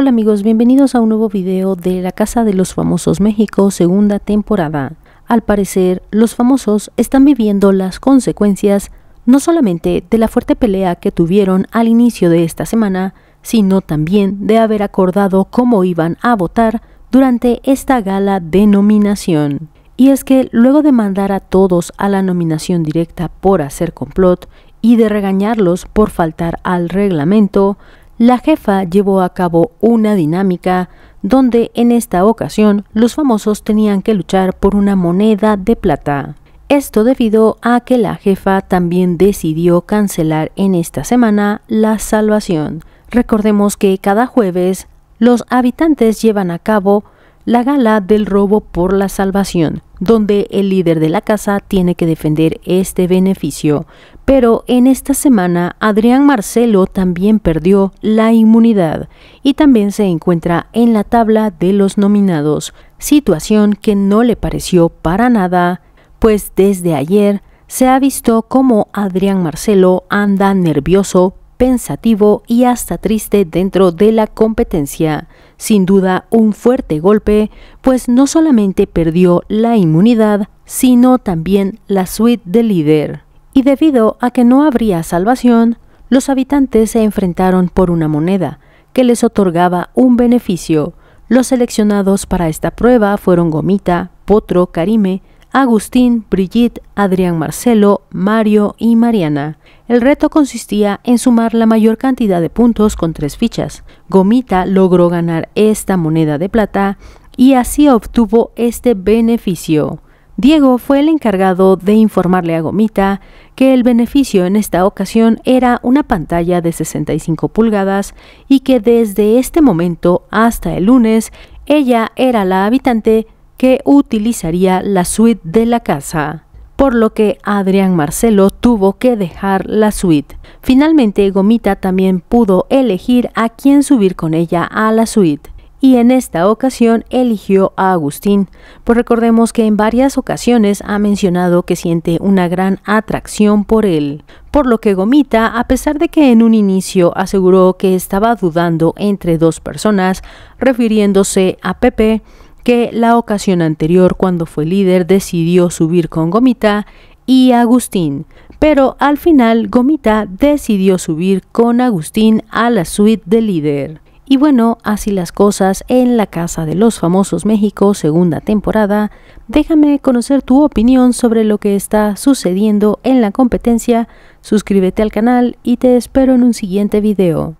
Hola amigos, bienvenidos a un nuevo video de La Casa de los Famosos México, segunda temporada. Al parecer, los famosos están viviendo las consecuencias no solamente de la fuerte pelea que tuvieron al inicio de esta semana, sino también de haber acordado cómo iban a votar durante esta gala de nominación. Y es que luego de mandar a todos a la nominación directa por hacer complot y de regañarlos por faltar al reglamento, la jefa llevó a cabo una dinámica donde en esta ocasión los famosos tenían que luchar por una moneda de plata. Esto debido a que la jefa también decidió cancelar en esta semana la salvación. Recordemos que cada jueves los habitantes llevan a cabo la gala del robo por la salvación, donde el líder de la casa tiene que defender este beneficio. Pero en esta semana Adrián Marcelo también perdió la inmunidad y también se encuentra en la tabla de los nominados, situación que no le pareció para nada, pues desde ayer se ha visto cómo Adrián Marcelo anda nervioso pensativo y hasta triste dentro de la competencia. Sin duda un fuerte golpe, pues no solamente perdió la inmunidad, sino también la suite del líder. Y debido a que no habría salvación, los habitantes se enfrentaron por una moneda, que les otorgaba un beneficio. Los seleccionados para esta prueba fueron Gomita, Potro, Karime, Agustín, Brigitte, Adrián Marcelo, Mario y Mariana. El reto consistía en sumar la mayor cantidad de puntos con tres fichas. Gomita logró ganar esta moneda de plata y así obtuvo este beneficio. Diego fue el encargado de informarle a Gomita que el beneficio en esta ocasión era una pantalla de 65 pulgadas y que desde este momento hasta el lunes ella era la habitante que utilizaría la suite de la casa, por lo que Adrián Marcelo tuvo que dejar la suite. Finalmente, Gomita también pudo elegir a quién subir con ella a la suite y en esta ocasión eligió a Agustín, pues recordemos que en varias ocasiones ha mencionado que siente una gran atracción por él, por lo que Gomita, a pesar de que en un inicio aseguró que estaba dudando entre dos personas, refiriéndose a Pepe, que la ocasión anterior cuando fue líder decidió subir con Gomita y Agustín, pero al final Gomita decidió subir con Agustín a la suite de líder. Y bueno, así las cosas en la Casa de los Famosos México, segunda temporada. Déjame conocer tu opinión sobre lo que está sucediendo en la competencia. Suscríbete al canal y te espero en un siguiente video.